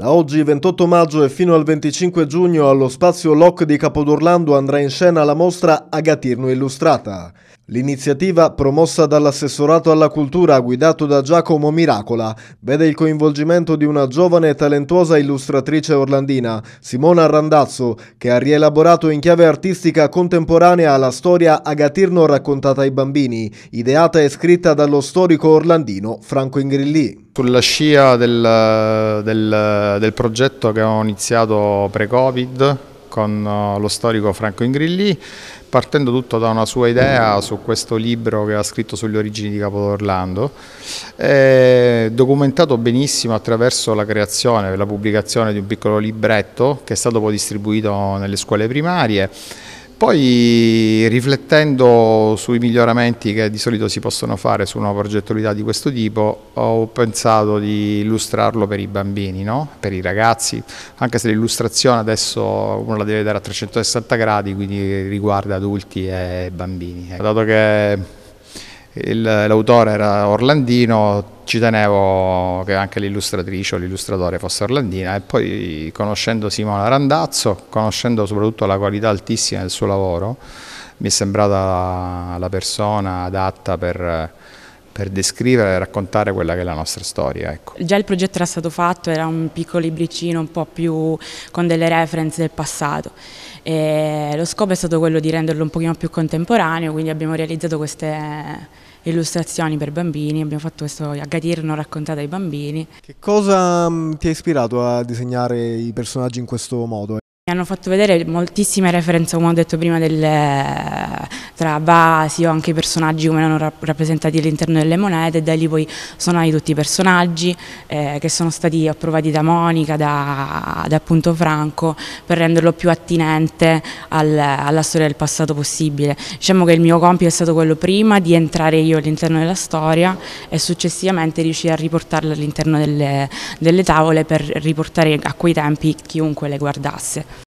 Da oggi 28 maggio e fino al 25 giugno allo spazio LOC di Capodorlando andrà in scena la mostra Agatirno Illustrata. L'iniziativa, promossa dall'assessorato alla cultura guidato da Giacomo Miracola, vede il coinvolgimento di una giovane e talentuosa illustratrice orlandina, Simona Randazzo, che ha rielaborato in chiave artistica contemporanea la storia Agatirno raccontata ai bambini, ideata e scritta dallo storico orlandino Franco Ingrilli sulla scia del, del, del progetto che ho iniziato pre-Covid con uh, lo storico Franco Ingrilli, partendo tutto da una sua idea su questo libro che ha scritto sulle origini di Capo d'Orlando, documentato benissimo attraverso la creazione e la pubblicazione di un piccolo libretto che è stato poi distribuito nelle scuole primarie poi riflettendo sui miglioramenti che di solito si possono fare su una progettualità di questo tipo, ho pensato di illustrarlo per i bambini, no? per i ragazzi, anche se l'illustrazione adesso uno la deve dare a 360 gradi, quindi riguarda adulti e bambini. Ecco. Dato che l'autore era orlandino, ci tenevo che anche l'illustratrice o l'illustratore fosse orlandina e poi conoscendo Simona Randazzo, conoscendo soprattutto la qualità altissima del suo lavoro, mi è sembrata la persona adatta per per descrivere e raccontare quella che è la nostra storia. Ecco. Già il progetto era stato fatto, era un piccolo libricino un po' più con delle reference del passato. E lo scopo è stato quello di renderlo un pochino più contemporaneo, quindi abbiamo realizzato queste illustrazioni per bambini, abbiamo fatto questo agadir non raccontato ai bambini. Che cosa mm, ti ha ispirato a disegnare i personaggi in questo modo? hanno fatto vedere moltissime referenze, come ho detto prima, delle, tra vasi o anche i personaggi come erano rappresentati all'interno delle monete da lì poi sono nati tutti i personaggi eh, che sono stati approvati da Monica, da, da appunto Franco, per renderlo più attinente al, alla storia del passato possibile. Diciamo che il mio compito è stato quello prima di entrare io all'interno della storia e successivamente riuscire a riportarla all'interno delle, delle tavole per riportare a quei tempi chiunque le guardasse.